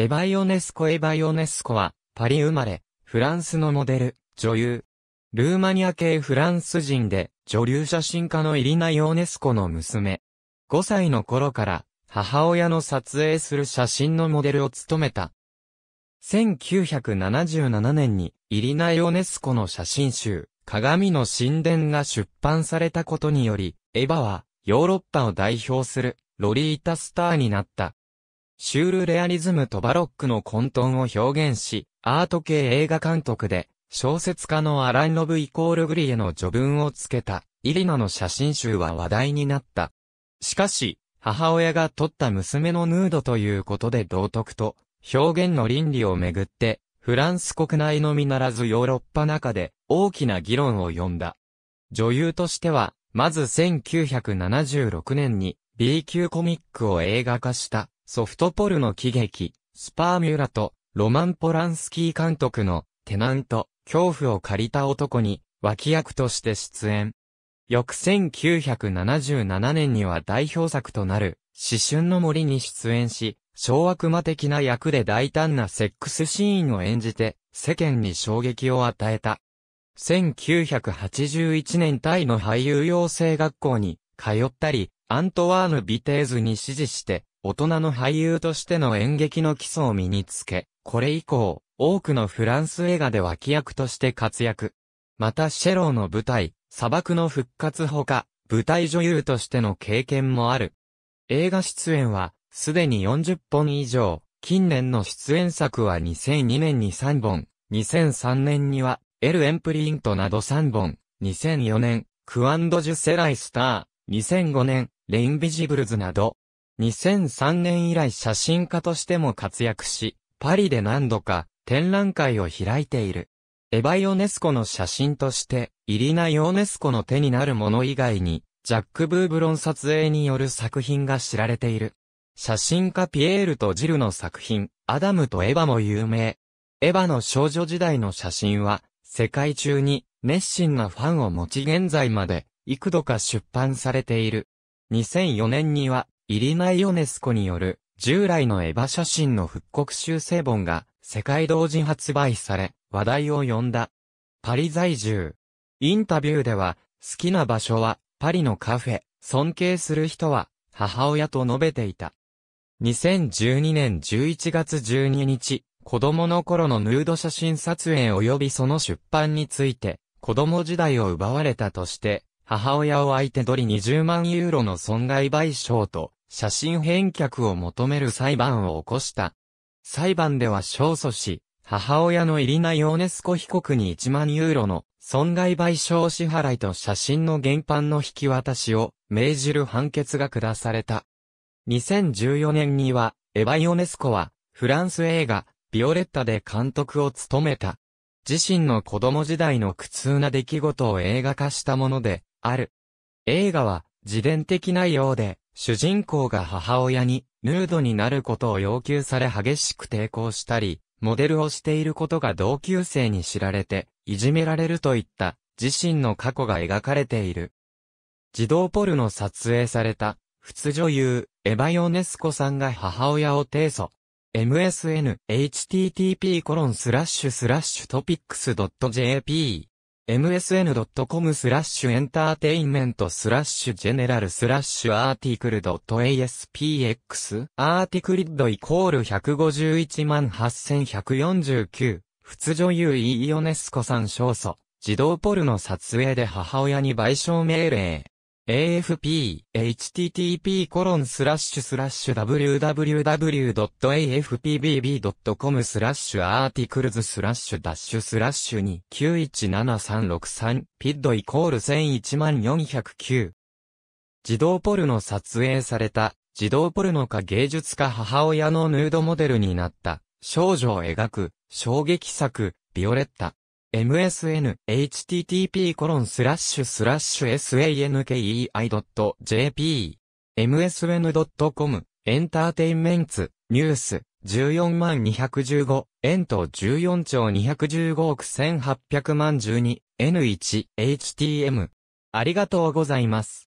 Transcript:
エヴァ・イオネスコ・エヴァ・イオネスコは、パリ生まれ、フランスのモデル、女優。ルーマニア系フランス人で、女流写真家のイリナ・ヨーネスコの娘。5歳の頃から、母親の撮影する写真のモデルを務めた。1977年に、イリナ・ヨーネスコの写真集、鏡の神殿が出版されたことにより、エヴァは、ヨーロッパを代表する、ロリータスターになった。シュールレアリズムとバロックの混沌を表現し、アート系映画監督で、小説家のアラン・ロブイコール・グリエの序文をつけた、イリナの写真集は話題になった。しかし、母親が撮った娘のヌードということで道徳と表現の倫理をめぐって、フランス国内のみならずヨーロッパ中で大きな議論を呼んだ。女優としては、まず1976年に B 級コミックを映画化したソフトポルの喜劇、スパーミュラと、ロマン・ポランスキー監督の、テナント、恐怖を借りた男に、脇役として出演。翌1977年には代表作となる、思春の森に出演し、小悪魔的な役で大胆なセックスシーンを演じて、世間に衝撃を与えた。1981年タイの俳優養成学校に通ったり、アントワーヌ・ビテーズに指示して、大人の俳優としての演劇の基礎を身につけ、これ以降、多くのフランス映画で脇役として活躍。またシェローの舞台、砂漠の復活ほか、舞台女優としての経験もある。映画出演は、すでに40本以上、近年の出演作は2002年に3本、2003年には、エル・エンプリントなど3本、2004年、クアンド・ジュ・セライ・スター、2005年、レインビジブルズなど、2003年以来写真家としても活躍し、パリで何度か展覧会を開いている。エヴァ・ヨネスコの写真として、イリナ・ヨネスコの手になるもの以外に、ジャック・ブーブロン撮影による作品が知られている。写真家ピエールとジルの作品、アダムとエヴァも有名。エヴァの少女時代の写真は、世界中に熱心なファンを持ち現在まで幾度か出版されている。2004年にはイリナイ・ヨネスコによる従来のエヴァ写真の復刻修正本が世界同時発売され話題を呼んだ。パリ在住。インタビューでは好きな場所はパリのカフェ、尊敬する人は母親と述べていた。2012年11月12日、子供の頃のヌード写真撮影及びその出版について、子供時代を奪われたとして、母親を相手取り20万ユーロの損害賠償と、写真返却を求める裁判を起こした。裁判では勝訴し、母親のイリナ・ヨーネスコ被告に1万ユーロの損害賠償支払いと写真の原版の引き渡しを命じる判決が下された。2014年には、エヴァ・ヨネスコは、フランス映画、ビオレッタで監督を務めた。自身の子供時代の苦痛な出来事を映画化したもので、ある。映画は、自伝的なようで、主人公が母親に、ヌードになることを要求され激しく抵抗したり、モデルをしていることが同級生に知られて、いじめられるといった、自身の過去が描かれている。児童ポルの撮影された、仏女優、エヴァ・ヨネスコさんが母親を提訴。msn, http://topics.jp msn.com スラッシュエンターテインメントスラッシュジェネラルスラッシュアーティクルドット .aspx アーティクリッドイコール151万8149通女優イーヨネスコさん少佐児童ポルノ撮影で母親に賠償命令 AFP、http コロンスラッシュスラッシュ www.afpbb.com スラッシュアーティクルズスラッシュダッシュスラッシュ2917363ピッドイコール1 0 0 1 4 0 9自動ポルノ撮影された自動ポルノか芸術家母親のヌードモデルになった少女を描く衝撃作ビオレッタ msn, http://sankei.jp コロンススララッッシシュュ、msn.com、エンターテインメンツ、ニュース、14万215、円と14兆215億1800万12、N1、HTM。ありがとうございます。